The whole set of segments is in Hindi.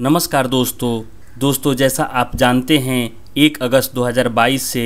नमस्कार दोस्तों दोस्तों जैसा आप जानते हैं 1 अगस्त 2022 से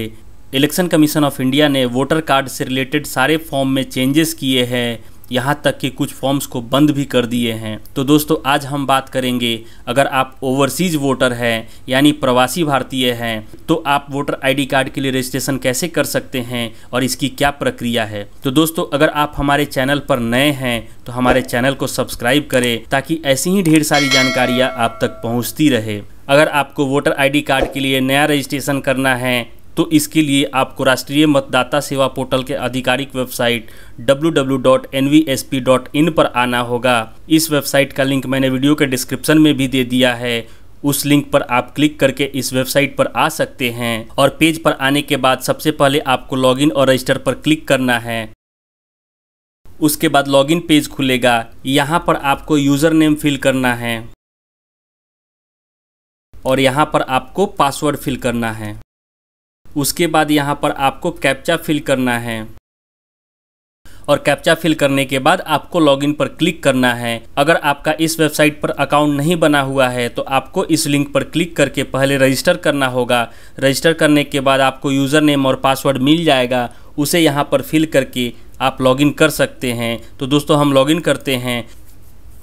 इलेक्शन कमीशन ऑफ इंडिया ने वोटर कार्ड से रिलेटेड सारे फॉर्म में चेंजेस किए हैं यहाँ तक कि कुछ फॉर्म्स को बंद भी कर दिए हैं तो दोस्तों आज हम बात करेंगे अगर आप ओवरसीज वोटर हैं यानी प्रवासी भारतीय हैं तो आप वोटर आईडी कार्ड के लिए रजिस्ट्रेशन कैसे कर सकते हैं और इसकी क्या प्रक्रिया है तो दोस्तों अगर आप हमारे चैनल पर नए हैं तो हमारे चैनल को सब्सक्राइब करें ताकि ऐसी ही ढेर सारी जानकारियाँ आप तक पहुँचती रहे अगर आपको वोटर आईडी कार्ड के लिए नया रजिस्ट्रेशन करना है तो इसके लिए आपको राष्ट्रीय मतदाता सेवा पोर्टल के आधिकारिक वेबसाइट www.nvsp.in पर आना होगा इस वेबसाइट का लिंक मैंने वीडियो के डिस्क्रिप्शन में भी दे दिया है उस लिंक पर आप क्लिक करके इस वेबसाइट पर आ सकते हैं और पेज पर आने के बाद सबसे पहले आपको लॉगिन और रजिस्टर पर क्लिक करना है उसके बाद लॉगिन पेज खुलेगा यहाँ पर आपको यूज़र नेम फिल करना है और यहाँ पर आपको पासवर्ड फिल करना है उसके बाद यहाँ पर आपको कैप्चा फिल करना है और कैप्चा फिल करने के बाद आपको लॉगिन पर क्लिक करना है अगर आपका इस वेबसाइट पर अकाउंट नहीं बना हुआ है तो आपको इस लिंक पर क्लिक करके पहले रजिस्टर करना होगा रजिस्टर करने के बाद आपको यूज़र नेम और पासवर्ड मिल जाएगा उसे यहाँ पर फिल करके आप लॉगिन कर सकते हैं तो दोस्तों हम लॉगिन करते हैं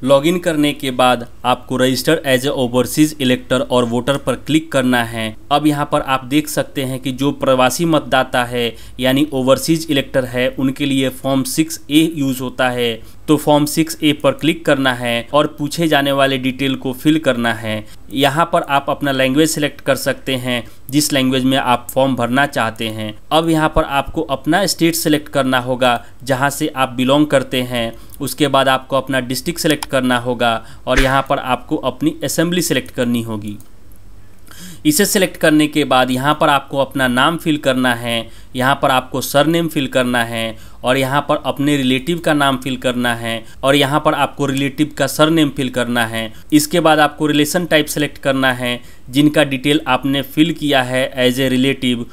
लॉगिन करने के बाद आपको register as a overseas elector और वोटर पर क्लिक करना है अब यहाँ पर आप देख सकते हैं कि जो प्रवासी मतदाता है यानी ओवरसीज इलेक्टर है उनके लिए फॉर्म सिक्स ए यूज होता है तो फॉर्म सिक्स ए पर क्लिक करना है और पूछे जाने वाले डिटेल को फिल करना है यहाँ पर आप अपना लैंग्वेज सेलेक्ट कर सकते हैं जिस लैंग्वेज में आप फॉर्म भरना चाहते हैं अब यहाँ पर आपको अपना स्टेट सेलेक्ट करना होगा जहाँ से आप बिलोंग करते हैं उसके बाद आपको अपना डिस्ट्रिक्ट सेलेक्ट करना होगा और यहाँ पर आपको अपनी असेंबली सेलेक्ट करनी होगी इसे सेलेक्ट करने के बाद यहाँ पर आपको अपना नाम फिल करना है यहाँ पर आपको सरनेम फिल करना है और यहाँ पर अपने रिलेटिव का नाम फिल करना है और यहाँ पर आपको रिलेटिव का सरनेम फिल करना है इसके बाद आपको रिलेशन टाइप सेलेक्ट करना है जिनका डिटेल आपने फिल किया है एज ए रिलेटिव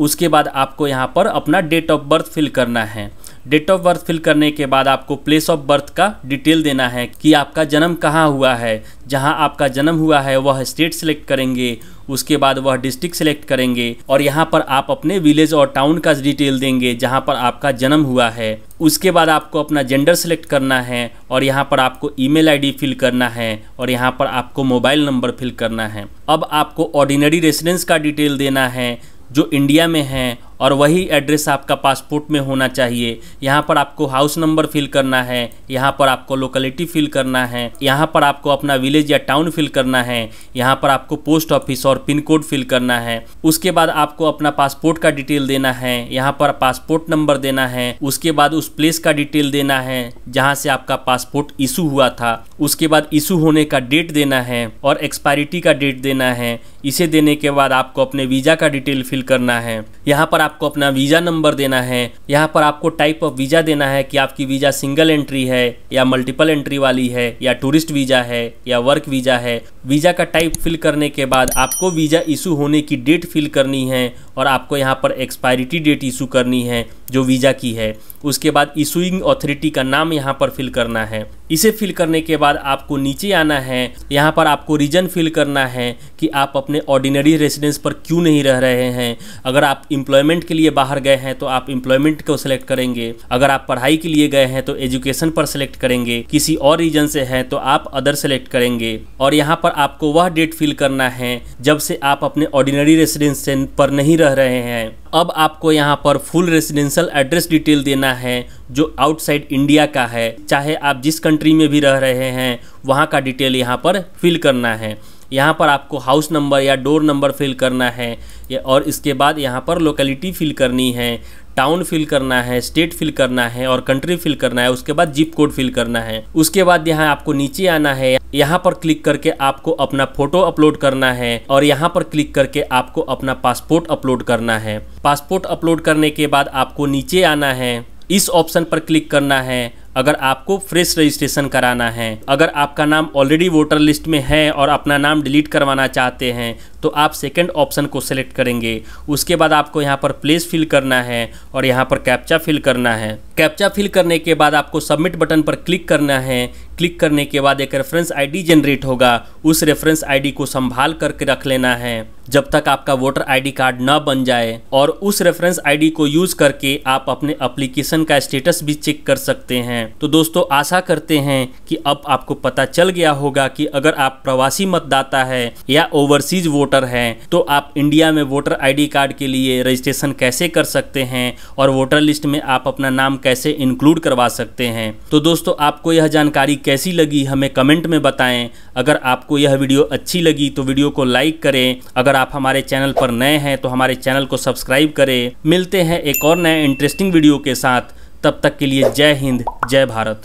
उसके बाद आपको यहाँ पर अपना डेट ऑफ बर्थ फिल करना है डेट ऑफ बर्थ फिल करने के बाद आपको प्लेस ऑफ बर्थ का डिटेल देना है कि आपका जन्म कहाँ हुआ है जहाँ आपका जन्म हुआ है वह स्टेट सेलेक्ट करेंगे उसके बाद वह डिस्ट्रिक्ट सेलेक्ट करेंगे और यहाँ पर आप अपने विलेज और टाउन का डिटेल देंगे जहाँ पर आपका जन्म हुआ है उसके बाद आपको अपना जेंडर सेलेक्ट करना है और यहाँ पर आपको ईमेल आईडी फिल करना है और यहाँ पर आपको मोबाइल नंबर फिल करना है अब आपको ऑर्डिनरी रेसिडेंस का डिटेल देना है जो इंडिया में हैं और वही एड्रेस आपका पासपोर्ट में होना चाहिए यहाँ पर आपको हाउस नंबर फिल करना है यहाँ पर आपको लोकेलिटी फिल करना है यहाँ पर आपको अपना विलेज या टाउन फिल करना है यहाँ पर आपको पोस्ट ऑफिस और पिन कोड फिल करना है उसके बाद आपको अपना पासपोर्ट का डिटेल देना है यहाँ पर पासपोर्ट नंबर देना है उसके बाद उस प्लेस का डिटेल देना है जहाँ से आपका पासपोर्ट इशू हुआ था उसके बाद इशू होने का डेट देना है और एक्सपायरिटी का डेट देना है इसे देने के बाद आपको अपने वीज़ा का डिटेल फिल करना है यहाँ पर आपको अपना वीज़ा नंबर देना है यहाँ पर आपको टाइप ऑफ वीज़ा देना है कि आपकी वीज़ा सिंगल एंट्री है या मल्टीपल एंट्री वाली है या टूरिस्ट वीज़ा है या वर्क वीज़ा है वीज़ा का टाइप फिल करने के बाद आपको वीज़ा इशू होने की डेट फिल करनी है और आपको यहाँ पर एक्सपायरिटी डेट इशू करनी है जो वीज़ा की है उसके बाद इशूइंग ऑथोरिटी का नाम यहाँ पर फिल करना है इसे फिल करने के बाद आपको नीचे आना है यहाँ पर आपको रीजन फिल करना है कि आप अपने ऑर्डिनरी रेजिडेंस पर क्यों नहीं रह रहे हैं अगर आप इम्प्लॉयमेंट के लिए बाहर गए हैं तो आप इम्प्लॉयमेंट को सिलेक्ट करेंगे अगर आप पढ़ाई के लिए गए हैं तो एजुकेशन पर सिलेक्ट करेंगे किसी और रीजन से हैं तो आप अदर सेलेक्ट करेंगे और यहाँ पर आपको वह डेट फिल करना है जब से आप अपने ऑर्डिनरी रेजिडेंस पर नहीं रह रहे हैं अब आपको यहाँ पर फुल रेसिडेंशियल एड्रेस डिटेल देना है जो आउटसाइड इंडिया का है चाहे आप जिस कंट्री में भी रह रहे हैं वहाँ का डिटेल यहाँ पर फिल करना है यहाँ पर आपको हाउस नंबर या डोर नंबर फिल करना है और इसके बाद यहाँ पर लोकेलिटी फिल करनी है टाउन फिल करना है स्टेट फिल करना है और कंट्री फिल करना है उसके बाद जिप कोड फिल करना है उसके बाद यहाँ आपको नीचे आना है यहाँ पर क्लिक करके आपको अपना फोटो अपलोड करना है और यहाँ पर क्लिक करके आपको अपना पासपोर्ट अपलोड करना है पासपोर्ट अपलोड करने के बाद आपको नीचे आना है इस ऑप्शन पर क्लिक करना है अगर आपको फ्रेश रजिस्ट्रेशन कराना है अगर आपका नाम ऑलरेडी वोटर लिस्ट में है और अपना नाम डिलीट करवाना चाहते हैं तो आप सेकंड ऑप्शन को सेलेक्ट करेंगे उसके बाद आपको यहाँ पर प्लेस फिल करना है और यहाँ पर कैप्चा फिल करना है कैप्चा फिल करने के बाद आपको सबमिट बटन पर क्लिक करना है क्लिक करने के बाद एक रेफरेंस आईडी जनरेट होगा उस रेफरेंस आईडी को संभाल करके रख लेना है जब तक आपका वोटर आईडी कार्ड न बन जाए और उस रेफरेंस आईडी को यूज करके आप अपने एप्लीकेशन का स्टेटस भी चेक कर सकते हैं तो दोस्तों आशा करते हैं कि अब आपको पता चल गया होगा कि अगर आप प्रवासी मतदाता है या ओवरसीज वोटर वोटर हैं तो आप इंडिया में वोटर आईडी कार्ड के लिए रजिस्ट्रेशन कैसे कर सकते हैं और वोटर लिस्ट में आप अपना नाम कैसे इंक्लूड करवा सकते हैं तो दोस्तों आपको यह जानकारी कैसी लगी हमें कमेंट में बताएं अगर आपको यह वीडियो अच्छी लगी तो वीडियो को लाइक करें अगर आप हमारे चैनल पर नए हैं तो हमारे चैनल को सब्सक्राइब करें मिलते हैं एक और नए इंटरेस्टिंग वीडियो के साथ तब तक के लिए जय हिंद जय भारत